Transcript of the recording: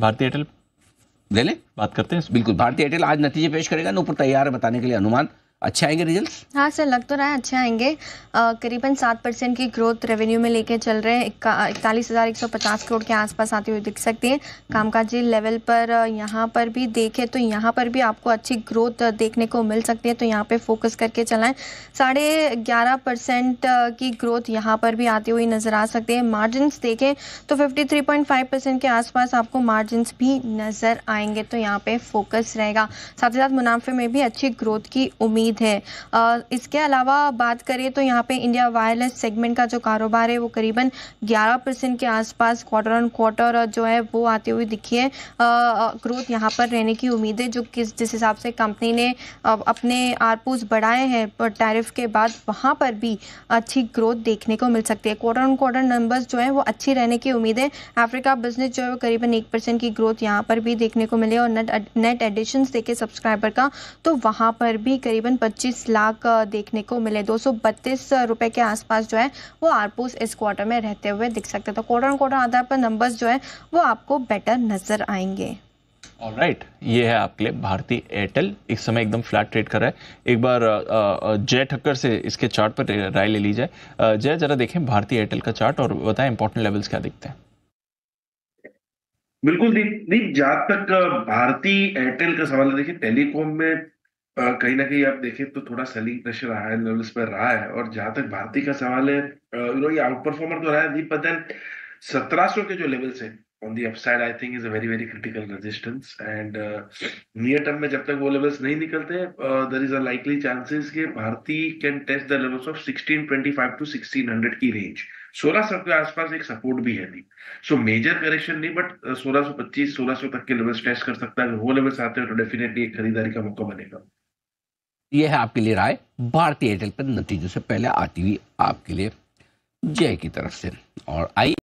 भारतीय एयरटेल ले ले बात करते हैं बिल्कुल भारतीय एयरटेल आज नतीजे पेश करेगा नूपुर तैयार है बताने के लिए अनुमान अच्छे आएंगे रिजल्ट हाँ सर लग तो रहा है अच्छे आएंगे करीबन सात परसेंट की ग्रोथ रेवेन्यू में लेके चल रहे हैं इकतालीस हज़ार एक सौ पचास करोड़ के आसपास आती हुई दिख सकती है कामकाजी लेवल पर यहाँ पर भी देखें तो यहाँ पर भी आपको अच्छी ग्रोथ देखने को मिल सकती है तो यहाँ पे फोकस करके चलाएं साढ़े ग्यारह परसेंट की ग्रोथ यहाँ पर भी आती हुई नज़र आ सकती है मार्जिनस देखें तो fifty three point five percent के आसपास आपको मार्जिनस भी नज़र आएंगे तो यहाँ पर फोकस रहेगा साथ ही साथ मुनाफे में भी अच्छी ग्रोथ की उम्मीद उम्मीद है इसके अलावा बात करें तो यहाँ पे इंडिया वायरलेस सेगमेंट का जो कारोबार है वो करीबन 11 परसेंट के आसपास क्वार्टर ऑन क्वार्टर जो है वो आते हुए दिखी है ग्रोथ यहाँ पर रहने की उम्मीद है जो किस जिस हिसाब से कंपनी ने अपने आरपूस बढ़ाए हैं पर टैरिफ के बाद वहाँ पर भी अच्छी ग्रोथ देखने को मिल सकती है क्वार्टर ऑन क्वार्टर नंबर्स जो है वो अच्छी रहने की उम्मीद है अफ्रीका बिजनेस जो है वो करीबन एक की ग्रोथ यहाँ पर भी देखने को मिले और नेट नेट एडिशंस देखे सब्सक्राइबर का तो वहाँ पर भी करीबन पच्चीस लाख देखने को मिले दो सौ के आसपास जो है वो आरपोस इस क्वार्टर में रहते हुए दिख सकते तो क्वार्टर ऑन क्वार्टर आधार पर नंबर्स जो है वो आपको बेटर नजर आएंगे ऑल राइट right. ये है आपके लिए भारतीय एयरटेल इस समय एकदम फ्लैट ट्रेड कर रहा है एक बार जय ठक्कर से इसके चार्ट पर राय ले ली जाए जय जरा देखें भारतीय एयरटेल का चार्ट और बताएं इंपॉर्टेंट लेवल्स क्या दिखते हैं बिल्कुल दीप दीप जहां तक भारतीय एयरटेल का सवाल है देखिए टेलीकॉम में कहीं ना कहीं आप देखें तो थोड़ा सेलिंग प्रेशर है लेवल्स पर रहा है और जहां तक भारती का सवाल है यू नो ये आउट परफॉर्मर तो रहा है दीप बट सत्रह सौ के जो लेवल्स है on the upside I think is a very very critical resistance and near term में जब तक वो लेवल्स नहीं निकलते there is a likely chances के Bharti can test the levels of 1625 to 1600 की रेंज 1600 के आसपास एक सपोर्ट भी है नहीं सो मेजर करेक्शन नहीं बट 1625 1600 तक के लेवल्स टेस्ट कर सकता है वो लेवल्स आते हैं तो डेफिनेटली एक खरीदारी का मौका बनेगा ये है आपके लिए राय भारतीय एयरटेल पर नतीजों से पहले आती हुई आपके लिए जय की तरफ से और आई